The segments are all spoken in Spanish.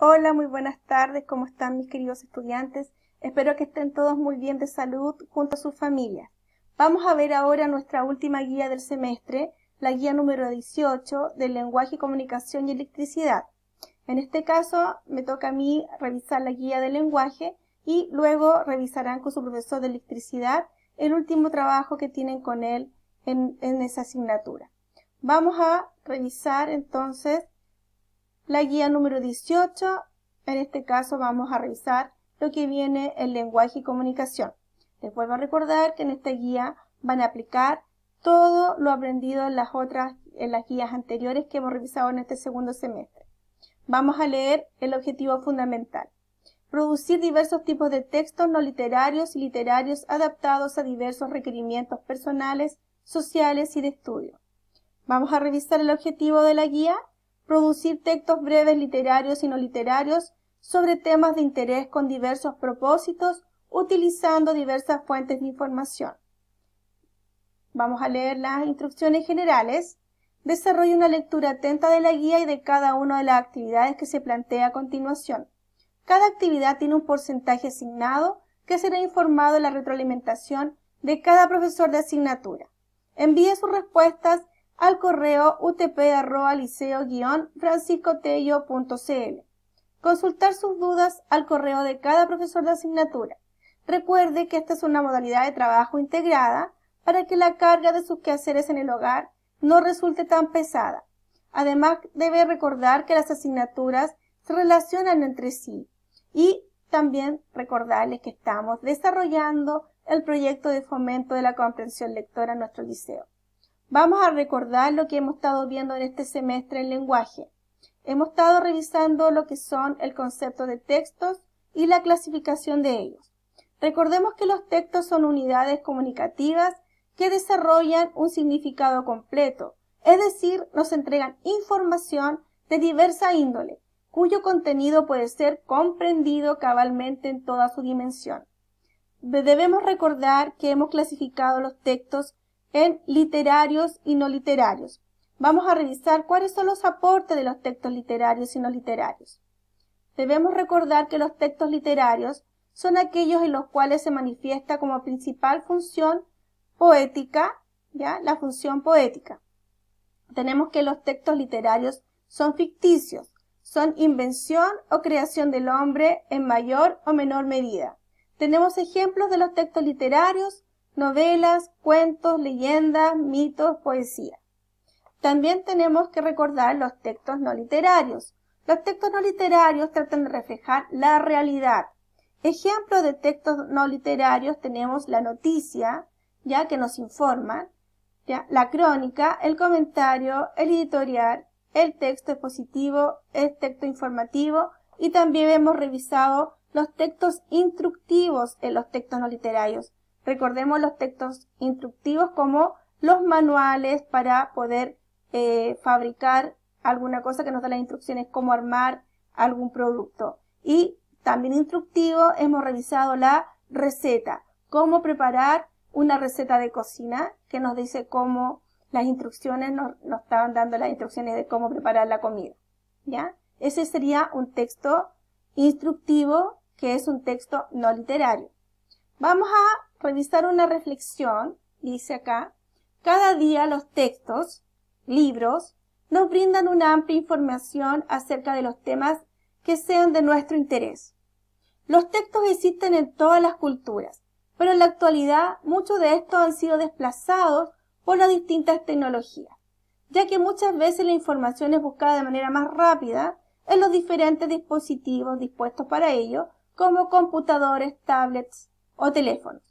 Hola, muy buenas tardes, ¿cómo están mis queridos estudiantes? Espero que estén todos muy bien de salud junto a sus familias. Vamos a ver ahora nuestra última guía del semestre, la guía número 18 del lenguaje, comunicación y electricidad. En este caso me toca a mí revisar la guía del lenguaje y luego revisarán con su profesor de electricidad el último trabajo que tienen con él en, en esa asignatura. Vamos a revisar entonces la guía número 18, en este caso vamos a revisar lo que viene el lenguaje y comunicación. Les vuelvo a recordar que en esta guía van a aplicar todo lo aprendido en las otras, en las guías anteriores que hemos revisado en este segundo semestre. Vamos a leer el objetivo fundamental. Producir diversos tipos de textos no literarios y literarios adaptados a diversos requerimientos personales, sociales y de estudio. Vamos a revisar el objetivo de la guía producir textos breves literarios y no literarios sobre temas de interés con diversos propósitos, utilizando diversas fuentes de información. Vamos a leer las instrucciones generales. Desarrolle una lectura atenta de la guía y de cada una de las actividades que se plantea a continuación. Cada actividad tiene un porcentaje asignado que será informado en la retroalimentación de cada profesor de asignatura. Envíe sus respuestas al correo utp.liceo-franciscotello.cl. Consultar sus dudas al correo de cada profesor de asignatura. Recuerde que esta es una modalidad de trabajo integrada para que la carga de sus quehaceres en el hogar no resulte tan pesada. Además, debe recordar que las asignaturas se relacionan entre sí y también recordarles que estamos desarrollando el proyecto de fomento de la comprensión lectora en nuestro liceo. Vamos a recordar lo que hemos estado viendo en este semestre en lenguaje. Hemos estado revisando lo que son el concepto de textos y la clasificación de ellos. Recordemos que los textos son unidades comunicativas que desarrollan un significado completo, es decir, nos entregan información de diversa índole, cuyo contenido puede ser comprendido cabalmente en toda su dimensión. Debemos recordar que hemos clasificado los textos literarios y no literarios. Vamos a revisar cuáles son los aportes de los textos literarios y no literarios. Debemos recordar que los textos literarios son aquellos en los cuales se manifiesta como principal función poética, ¿ya? La función poética. Tenemos que los textos literarios son ficticios, son invención o creación del hombre en mayor o menor medida. Tenemos ejemplos de los textos literarios novelas, cuentos, leyendas, mitos, poesía. También tenemos que recordar los textos no literarios. Los textos no literarios tratan de reflejar la realidad. Ejemplo de textos no literarios tenemos la noticia, ya que nos informa, la crónica, el comentario, el editorial, el texto expositivo, el texto informativo y también hemos revisado los textos instructivos en los textos no literarios. Recordemos los textos instructivos como los manuales para poder eh, fabricar alguna cosa que nos da las instrucciones cómo armar algún producto. Y también instructivo hemos revisado la receta, cómo preparar una receta de cocina que nos dice cómo las instrucciones nos, nos estaban dando las instrucciones de cómo preparar la comida. ¿Ya? Ese sería un texto instructivo que es un texto no literario. Vamos a Revisar una reflexión, dice acá, cada día los textos, libros, nos brindan una amplia información acerca de los temas que sean de nuestro interés. Los textos existen en todas las culturas, pero en la actualidad muchos de estos han sido desplazados por las distintas tecnologías, ya que muchas veces la información es buscada de manera más rápida en los diferentes dispositivos dispuestos para ello, como computadores, tablets o teléfonos.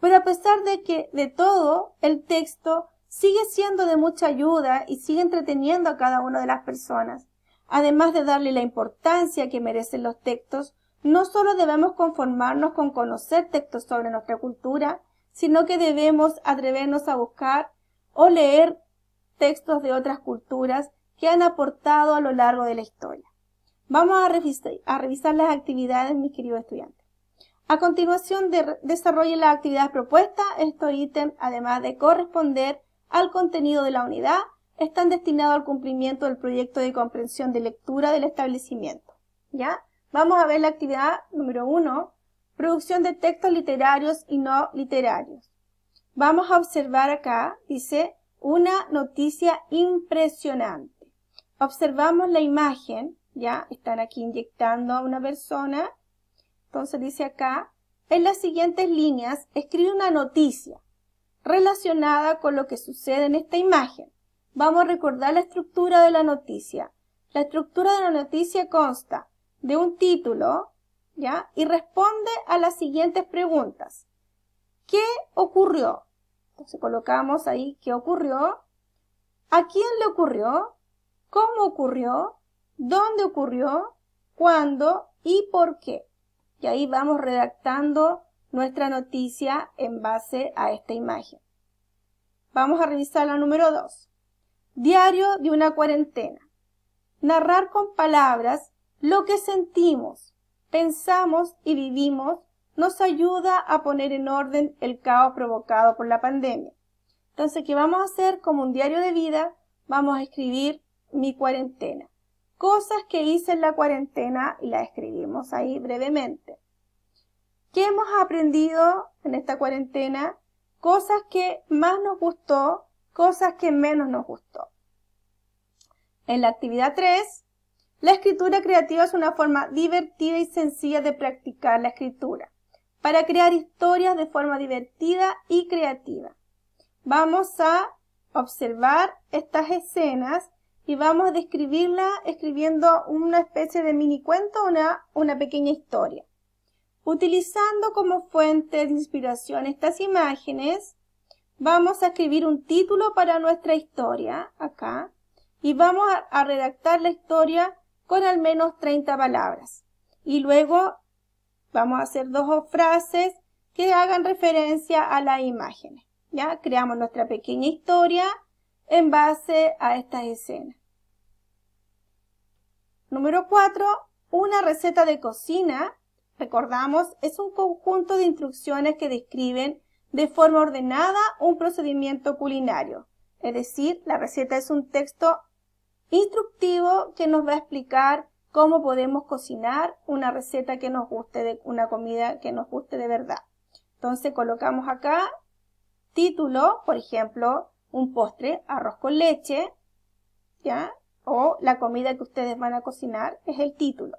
Pero pues a pesar de que, de todo, el texto sigue siendo de mucha ayuda y sigue entreteniendo a cada una de las personas. Además de darle la importancia que merecen los textos, no solo debemos conformarnos con conocer textos sobre nuestra cultura, sino que debemos atrevernos a buscar o leer textos de otras culturas que han aportado a lo largo de la historia. Vamos a, revisar, a revisar las actividades, mis queridos estudiantes. A continuación, de, desarrolle la actividad propuesta. Estos ítems, además de corresponder al contenido de la unidad, están destinados al cumplimiento del proyecto de comprensión de lectura del establecimiento. ¿Ya? Vamos a ver la actividad número 1, producción de textos literarios y no literarios. Vamos a observar acá, dice, una noticia impresionante. Observamos la imagen, ya, están aquí inyectando a una persona, entonces dice acá, en las siguientes líneas escribe una noticia relacionada con lo que sucede en esta imagen. Vamos a recordar la estructura de la noticia. La estructura de la noticia consta de un título, ¿ya? Y responde a las siguientes preguntas. ¿Qué ocurrió? Entonces colocamos ahí qué ocurrió, a quién le ocurrió, cómo ocurrió, dónde ocurrió, cuándo y por qué y ahí vamos redactando nuestra noticia en base a esta imagen. Vamos a revisar la número 2. Diario de una cuarentena. Narrar con palabras lo que sentimos, pensamos y vivimos nos ayuda a poner en orden el caos provocado por la pandemia. Entonces, ¿qué vamos a hacer como un diario de vida? Vamos a escribir mi cuarentena. Cosas que hice en la cuarentena y la escribimos ahí brevemente. ¿Qué hemos aprendido en esta cuarentena? Cosas que más nos gustó, cosas que menos nos gustó. En la actividad 3, la escritura creativa es una forma divertida y sencilla de practicar la escritura, para crear historias de forma divertida y creativa. Vamos a observar estas escenas y vamos a describirla escribiendo una especie de mini cuento, una, una pequeña historia. Utilizando como fuente de inspiración estas imágenes, vamos a escribir un título para nuestra historia, acá, y vamos a, redactar la historia con al menos 30 palabras. Y luego vamos a hacer dos frases que hagan referencia a la imagen. Ya creamos nuestra pequeña historia en base a estas escenas. Número 4. Una receta de cocina, recordamos, es un conjunto de instrucciones que describen de forma ordenada un procedimiento culinario. Es decir, la receta es un texto instructivo que nos va a explicar cómo podemos cocinar una receta que nos guste, una comida que nos guste de verdad. Entonces colocamos acá título, por ejemplo, un postre, arroz con leche, ¿ya? O la comida que ustedes van a cocinar, es el título.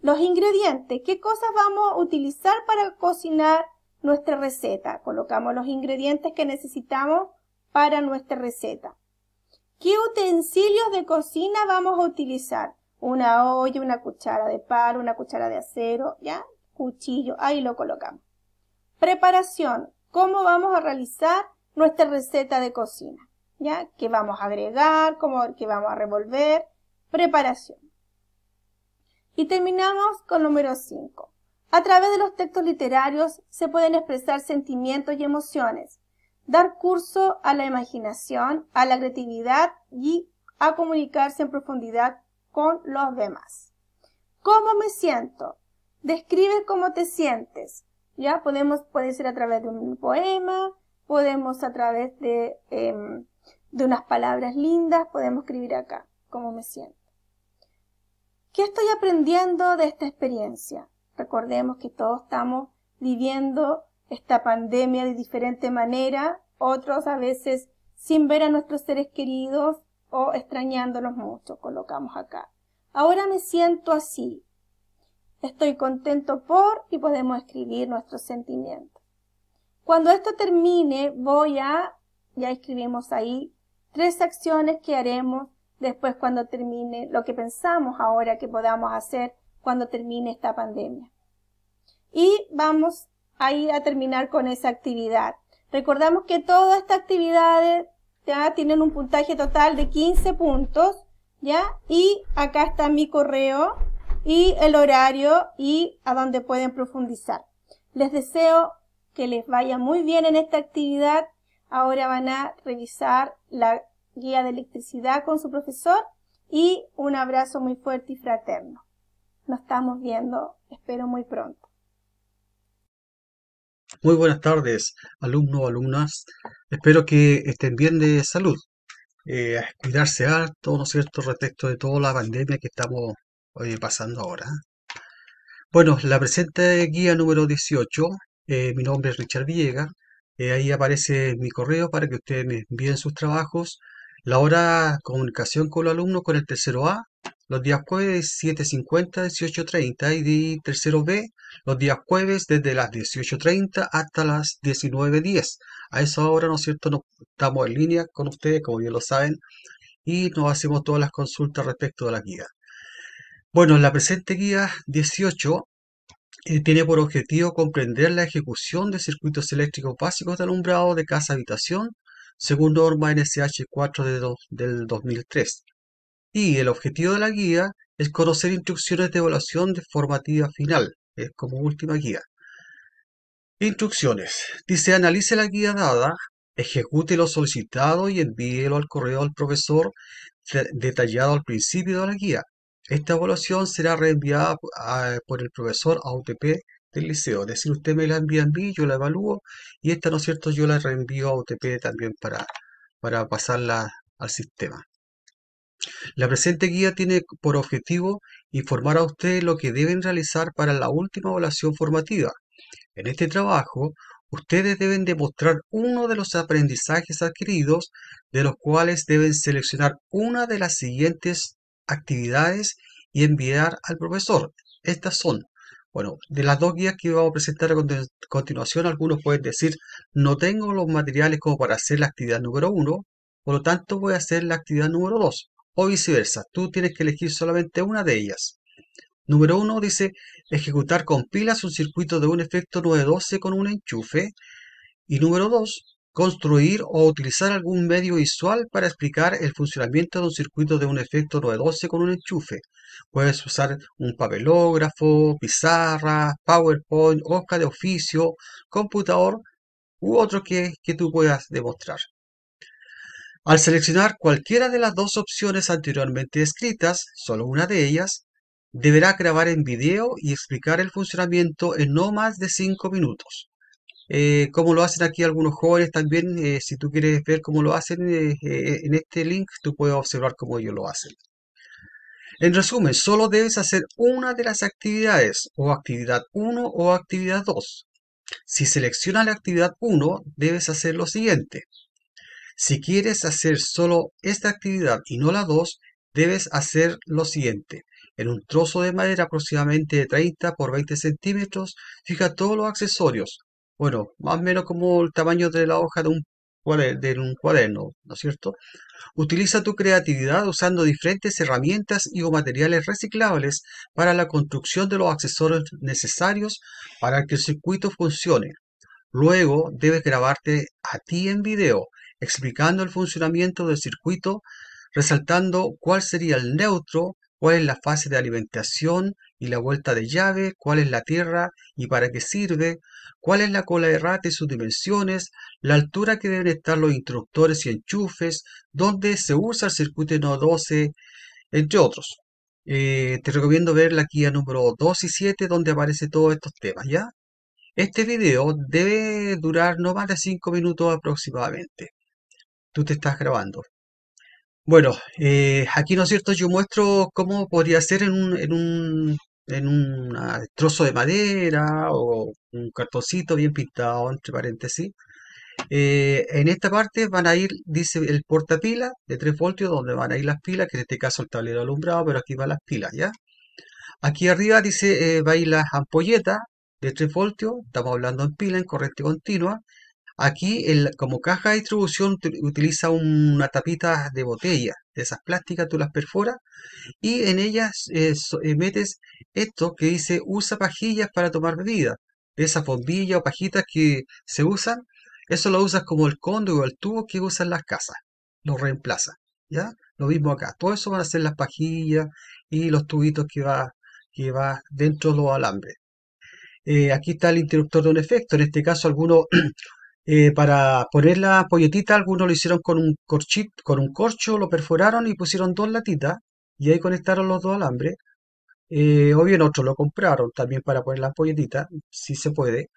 Los ingredientes, ¿qué cosas vamos a utilizar para cocinar nuestra receta? Colocamos los ingredientes que necesitamos para nuestra receta. ¿Qué utensilios de cocina vamos a utilizar? Una olla, una cuchara de palo, una cuchara de acero, ¿ya? Cuchillo, ahí lo colocamos. Preparación, ¿cómo vamos a realizar nuestra receta de cocina, ¿ya? Que vamos a agregar, como que vamos a revolver, preparación. Y terminamos con número 5. A través de los textos literarios se pueden expresar sentimientos y emociones, dar curso a la imaginación, a la creatividad y a comunicarse en profundidad con los demás. ¿Cómo me siento? Describe cómo te sientes. Ya podemos, puede ser a través de un poema, podemos a través de, em, de unas palabras lindas, podemos escribir acá cómo me siento. ¿Qué estoy aprendiendo de esta experiencia? Recordemos que todos estamos viviendo esta pandemia de diferente manera, otros a veces sin ver a nuestros seres queridos o extrañándolos mucho, colocamos acá. Ahora me siento así. Estoy contento por y podemos escribir nuestros sentimientos. Cuando esto termine, voy a, ya escribimos ahí, tres acciones que haremos después cuando termine lo que pensamos ahora que podamos hacer cuando termine esta pandemia. Y vamos a ir a terminar con esa actividad. Recordamos que todas estas actividades ya tienen un puntaje total de 15 puntos, ¿ya? Y acá está mi correo y el horario y a donde pueden profundizar. Les deseo que les vaya muy bien en esta actividad. Ahora van a revisar la guía de electricidad con su profesor y un abrazo muy fuerte y fraterno. Nos estamos viendo, espero muy pronto. Muy buenas tardes, alumnos, alumnas. Espero que estén bien de salud. Eh, cuidarse harto, ¿no es cierto?, respecto de toda la pandemia que estamos eh, pasando ahora. Bueno, la presente guía número 18 eh, mi nombre es Richard Villegas. Eh, ahí aparece mi correo para que ustedes me envíen sus trabajos. La hora comunicación con los alumnos con el tercero A, los días jueves 7.50, 18.30 y de tercero B, los días jueves desde las 18.30 hasta las 19.10. A esa hora, ¿no es cierto?, estamos en línea con ustedes, como bien lo saben, y nos hacemos todas las consultas respecto de la guía. Bueno, en la presente guía 18 eh, tiene por objetivo comprender la ejecución de circuitos eléctricos básicos de alumbrado de casa-habitación según norma NSH 4 del 2003. Y el objetivo de la guía es conocer instrucciones de evaluación de formativa final, como última guía. Instrucciones. Dice, analice la guía dada, ejecute lo solicitado y envíelo al correo al profesor detallado al principio de la guía. Esta evaluación será reenviada por el profesor a UTP del liceo. Es decir, usted me la envía a mí, yo la evalúo y esta, ¿no es cierto?, yo la reenvío a UTP también para, para pasarla al sistema. La presente guía tiene por objetivo informar a usted lo que deben realizar para la última evaluación formativa. En este trabajo, ustedes deben demostrar uno de los aprendizajes adquiridos, de los cuales deben seleccionar una de las siguientes actividades y enviar al profesor. Estas son, bueno, de las dos guías que vamos a presentar a continuación, algunos pueden decir, no tengo los materiales como para hacer la actividad número uno, por lo tanto voy a hacer la actividad número dos, o viceversa, tú tienes que elegir solamente una de ellas. Número 1 dice ejecutar con pilas un circuito de un efecto 912 con un enchufe. Y número 2, construir o utilizar algún medio visual para explicar el funcionamiento de un circuito de un efecto 912 con un enchufe. Puedes usar un papelógrafo, pizarra, PowerPoint, hoja de oficio, computador u otro que, que tú puedas demostrar. Al seleccionar cualquiera de las dos opciones anteriormente escritas, solo una de ellas, deberá grabar en video y explicar el funcionamiento en no más de 5 minutos. Eh, Como lo hacen aquí algunos jóvenes también. Eh, si tú quieres ver cómo lo hacen eh, en este link, tú puedes observar cómo ellos lo hacen. En resumen, solo debes hacer una de las actividades, o actividad 1 o actividad 2. Si seleccionas la actividad 1, debes hacer lo siguiente. Si quieres hacer solo esta actividad y no la 2, debes hacer lo siguiente. En un trozo de madera aproximadamente de 30 por 20 centímetros, fija todos los accesorios, bueno, más o menos como el tamaño de la hoja de un, cuaderno, ¿no es cierto? Utiliza tu creatividad usando diferentes herramientas y materiales reciclables para la construcción de los accesorios necesarios para que el circuito funcione. Luego debes grabarte a ti en video explicando el funcionamiento del circuito, resaltando cuál sería el neutro, cuál es la fase de alimentación y la vuelta de llave, cuál es la Tierra y para qué sirve, cuál es la cola de rata y sus dimensiones, la altura que deben estar los interruptores y enchufes, dónde se usa el circuito no 12, entre otros. Eh, te recomiendo ver la guía número 2 y 7 donde aparece todos estos temas, ¿ya? Este video debe durar no más de 5 minutos aproximadamente. Tú te estás grabando. Bueno, eh, aquí, ¿no es cierto? Yo muestro cómo podría ser en un en un trozo de madera o un cartoncito bien pintado, entre paréntesis. Eh, en esta parte van a ir, dice el portapila de 3 voltios, donde van a ir las pilas, que en este caso el tablero alumbrado, pero aquí van las pilas, ¿ya? Aquí arriba dice, eh, va a ir las ampolletas de 3 voltios, estamos hablando en pila, en corriente continua, Aquí, el, como caja de distribución, utiliza una tapita de botella, de esas plásticas, tú las perforas y en ellas eh, eh, metes esto que dice usa pajillas para tomar bebida. Esas bombillas o pajitas que se usan, eso lo usas como el cóndor o el tubo que usan las casas, lo reemplaza. ¿ya? Lo mismo acá, todo eso van a ser las pajillas y los tubitos que va, que va dentro de los alambres. Eh, aquí está el interruptor de un efecto, en este caso algunos Eh, para poner la polletita, algunos lo hicieron con un, corchit, con un corcho, lo perforaron y pusieron dos latitas y ahí conectaron los dos alambres. Eh, o bien otros lo compraron también para poner la polletita, si se puede.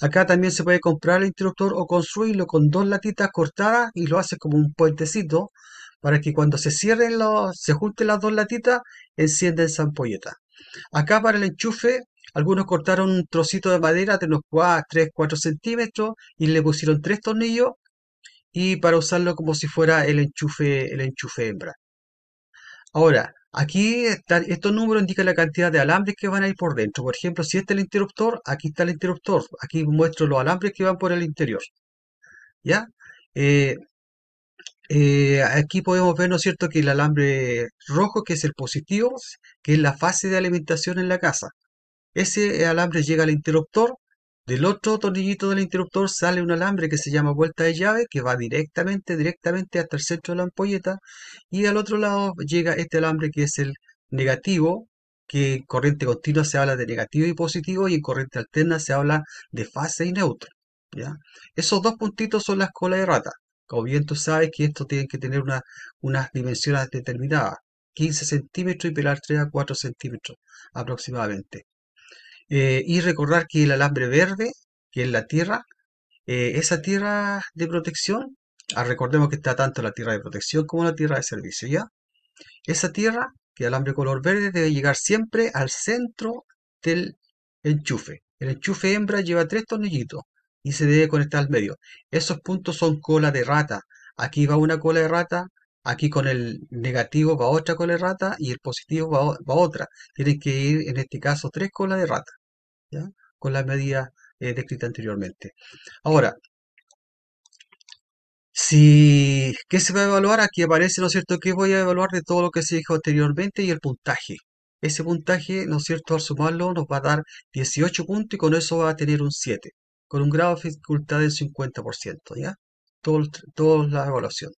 Acá también se puede comprar el interruptor o construirlo con dos latitas cortadas y lo hace como un puentecito para que cuando se cierren los, se junten las dos latitas, encienden esa ampolleta. Acá para el enchufe algunos cortaron un trocito de madera de unos 3, 4 centímetros y le pusieron tres tornillos y para usarlo como si fuera el enchufe, el enchufe hembra. Ahora, aquí están, estos números indican la cantidad de alambres que van a ir por dentro. Por ejemplo, si este es el interruptor, aquí está el interruptor. Aquí muestro los alambres que van por el interior. ¿Ya? Eh, eh, aquí podemos ver, ¿no es cierto?, que el alambre rojo, que es el positivo, que es la fase de alimentación en la casa. Ese eh, alambre llega al interruptor, del otro tornillito del interruptor sale un alambre que se llama vuelta de llave, que va directamente, directamente hasta el centro de la ampolleta, y al otro lado llega este alambre que es el negativo, que en corriente continua se habla de negativo y positivo, y en corriente alterna se habla de fase y neutro. Esos dos puntitos son las colas de rata. Como bien tú sabes que esto tiene que tener unas dimensiones determinadas, 15 centímetros y pelar 3 a 4 centímetros aproximadamente. Eh, y recordar que el alambre verde, que es la tierra, eh, esa tierra de protección, ah, recordemos que está tanto la tierra de protección como la tierra de servicio, ¿ya? Esa tierra, que el alambre color verde, debe llegar siempre al centro del enchufe. El enchufe hembra lleva tres tornillitos y se debe conectar al medio. Esos puntos son cola de rata. Aquí va una cola de rata, aquí con el negativo va otra cola de rata y el positivo va, va otra. Tienen que ir, en este caso, tres colas de rata con la medidas eh, descrita anteriormente. Ahora, si, ¿qué se va a evaluar? Aquí aparece, ¿no es cierto?, que voy a evaluar de todo lo que se dijo anteriormente y el puntaje. Ese puntaje, ¿no es cierto?, al sumarlo nos va a dar 18 puntos y con eso va a tener un 7, con un grado de dificultad del 50%, ¿ya? toda la evaluación.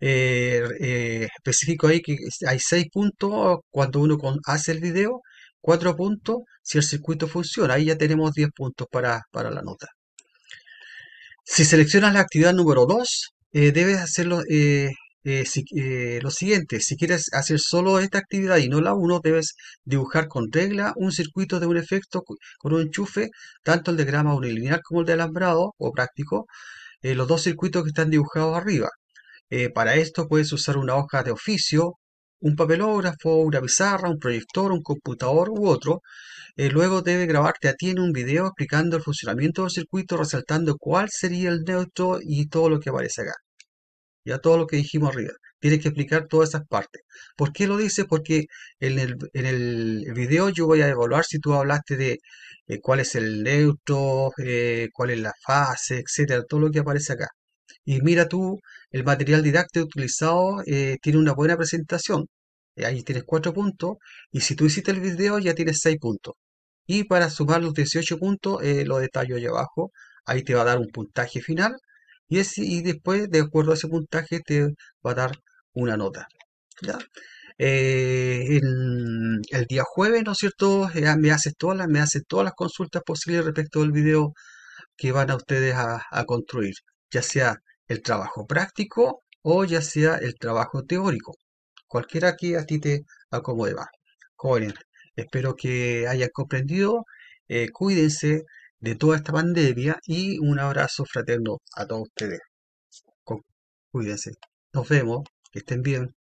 Eh, eh, específico ahí que hay 6 puntos cuando uno con, hace el video 4 puntos si el circuito funciona. Ahí ya tenemos 10 puntos para, la nota. Si seleccionas la actividad número 2, eh, debes hacer eh, eh, lo siguiente. Si quieres hacer solo esta actividad y no la 1, debes dibujar con regla un circuito de un efecto con un enchufe, tanto el de grama unilineal como el de alambrado o práctico, los dos circuitos que están dibujados arriba. para esto puedes usar una hoja de oficio un papelógrafo, una pizarra, un proyector, un computador u otro. Eh, luego debe grabarte a ti en un video explicando el funcionamiento del circuito, resaltando cuál sería el neutro y todo lo que aparece acá. Ya todo lo que dijimos arriba. Tienes que explicar todas esas partes. ¿Por qué lo dice? Porque en el, video yo voy a evaluar si tú hablaste de eh, cuál es el neutro, eh, cuál es la fase, etcétera, todo lo que aparece acá. Y mira tú, el material didáctico utilizado eh, tiene una buena presentación. Eh, ahí tienes cuatro puntos. Y si tú hiciste el video, ya tienes seis puntos. Y para sumar los 18 puntos, eh, lo detallo ahí abajo. Ahí te va a dar un puntaje final. Y, después, de acuerdo a ese puntaje, te va a dar una nota. ¿Ya? Eh, el, día jueves, ¿no es cierto? Ah, me, haces todas las, me todas las consultas posibles respecto del video que van a ustedes a, a construir, ya sea el trabajo práctico o ya sea el trabajo teórico. Cualquiera que a ti te acomode más. Jóvenes, espero que hayan comprendido. Eh, cuídense de toda esta pandemia y un abrazo fraterno a todos ustedes. Cuídense. Nos vemos. Que estén bien.